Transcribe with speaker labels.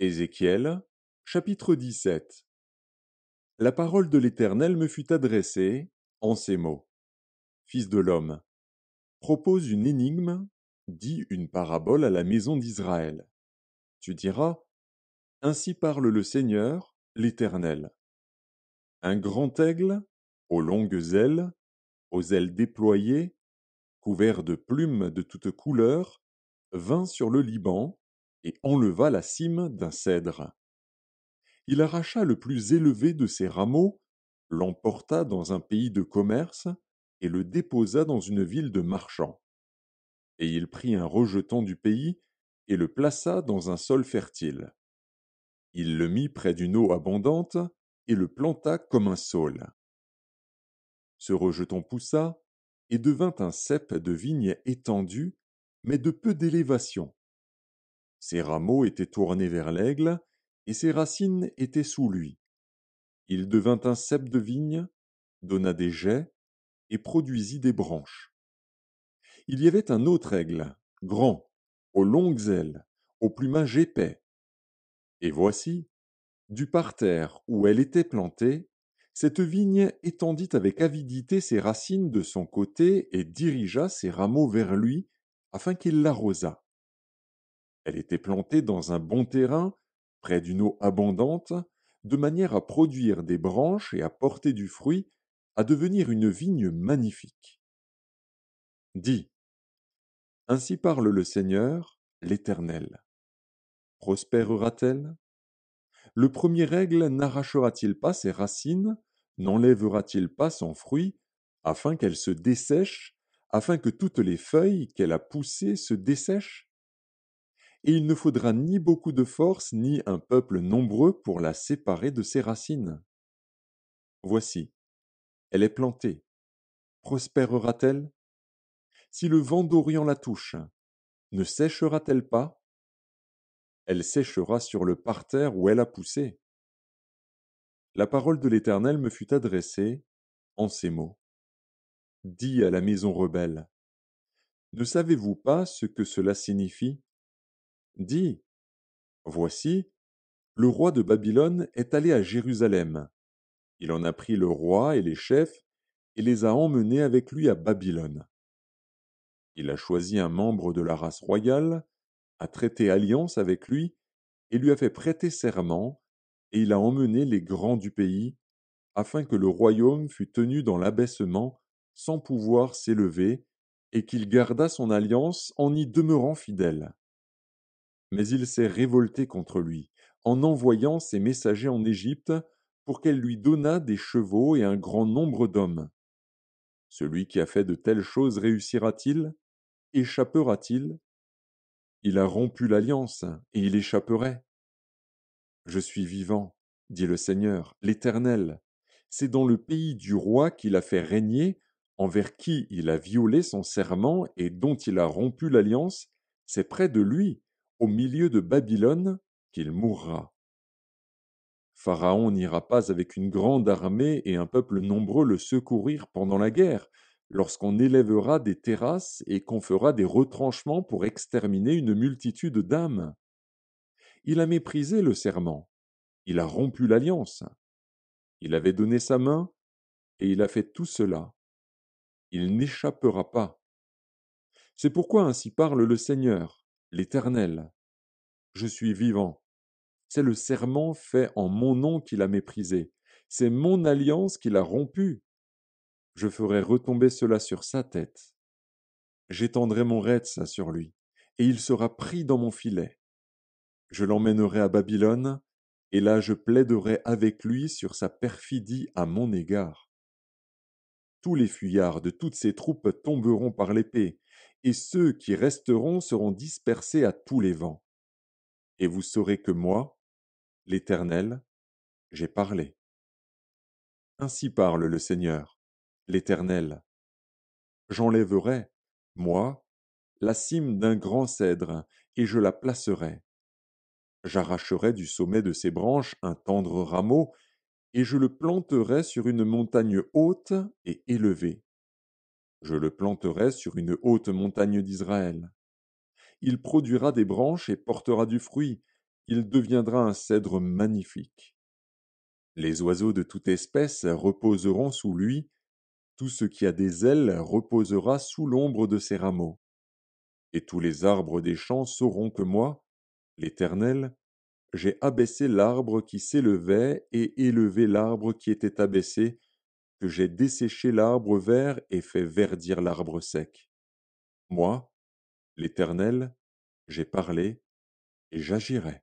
Speaker 1: Ézéchiel chapitre 17 La parole de l'Éternel me fut adressée en ces mots. Fils de l'homme, propose une énigme, dis une parabole à la maison d'Israël. Tu diras, Ainsi parle le Seigneur, l'Éternel. Un grand aigle, aux longues ailes, aux ailes déployées, couvert de plumes de toutes couleurs, vint sur le Liban, et enleva la cime d'un cèdre. Il arracha le plus élevé de ses rameaux, l'emporta dans un pays de commerce et le déposa dans une ville de marchands. Et il prit un rejeton du pays et le plaça dans un sol fertile. Il le mit près d'une eau abondante et le planta comme un saule. Ce rejeton poussa et devint un cep de vigne étendu, mais de peu d'élévation, ses rameaux étaient tournés vers l'aigle, et ses racines étaient sous lui. Il devint un cep de vigne, donna des jets, et produisit des branches. Il y avait un autre aigle, grand, aux longues ailes, au plumage épais. Et voici, du parterre où elle était plantée, cette vigne étendit avec avidité ses racines de son côté et dirigea ses rameaux vers lui afin qu'il l'arrosât. Elle était plantée dans un bon terrain, près d'une eau abondante, de manière à produire des branches et à porter du fruit, à devenir une vigne magnifique. Dit, Ainsi parle le Seigneur, l'Éternel. Prospérera-t-elle Le premier règle n'arrachera-t-il pas ses racines, n'enlèvera-t-il pas son fruit, afin qu'elle se dessèche, afin que toutes les feuilles qu'elle a poussées se dessèchent et il ne faudra ni beaucoup de force ni un peuple nombreux pour la séparer de ses racines. Voici, elle est plantée. Prospérera-t-elle Si le vent d'Orient la touche, ne séchera-t-elle pas Elle séchera sur le parterre où elle a poussé. La parole de l'Éternel me fut adressée en ces mots. Dis à la maison rebelle, ne savez-vous pas ce que cela signifie dit Voici, le roi de Babylone est allé à Jérusalem. Il en a pris le roi et les chefs et les a emmenés avec lui à Babylone. Il a choisi un membre de la race royale, a traité alliance avec lui et lui a fait prêter serment, et il a emmené les grands du pays, afin que le royaume fût tenu dans l'abaissement sans pouvoir s'élever, et qu'il gardât son alliance en y demeurant fidèle. Mais il s'est révolté contre lui, en envoyant ses messagers en Égypte pour qu'elle lui donnât des chevaux et un grand nombre d'hommes. Celui qui a fait de telles choses réussira-t-il Échappera-t-il Il a rompu l'alliance, et il échapperait. Je suis vivant, dit le Seigneur, l'Éternel. C'est dans le pays du roi qu'il a fait régner, envers qui il a violé son serment et dont il a rompu l'alliance, c'est près de lui au milieu de Babylone qu'il mourra. Pharaon n'ira pas avec une grande armée et un peuple nombreux le secourir pendant la guerre, lorsqu'on élèvera des terrasses et qu'on fera des retranchements pour exterminer une multitude d'âmes. Il a méprisé le serment, il a rompu l'alliance, il avait donné sa main, et il a fait tout cela. Il n'échappera pas. C'est pourquoi ainsi parle le Seigneur l'Éternel. Je suis vivant. C'est le serment fait en mon nom qu'il a méprisé. C'est mon alliance qu'il a rompue. Je ferai retomber cela sur sa tête. J'étendrai mon Retz sur lui, et il sera pris dans mon filet. Je l'emmènerai à Babylone, et là je plaiderai avec lui sur sa perfidie à mon égard. Tous les fuyards de toutes ses troupes tomberont par l'épée, et ceux qui resteront seront dispersés à tous les vents. Et vous saurez que moi, l'Éternel, j'ai parlé. Ainsi parle le Seigneur, l'Éternel. J'enlèverai, moi, la cime d'un grand cèdre, et je la placerai. J'arracherai du sommet de ses branches un tendre rameau, et je le planterai sur une montagne haute et élevée. Je le planterai sur une haute montagne d'Israël. Il produira des branches et portera du fruit, il deviendra un cèdre magnifique. Les oiseaux de toute espèce reposeront sous lui, tout ce qui a des ailes reposera sous l'ombre de ses rameaux. Et tous les arbres des champs sauront que moi, l'Éternel, j'ai abaissé l'arbre qui s'élevait et élevé l'arbre qui était abaissé que j'ai desséché l'arbre vert et fait verdir l'arbre sec. Moi, l'Éternel, j'ai parlé et j'agirai.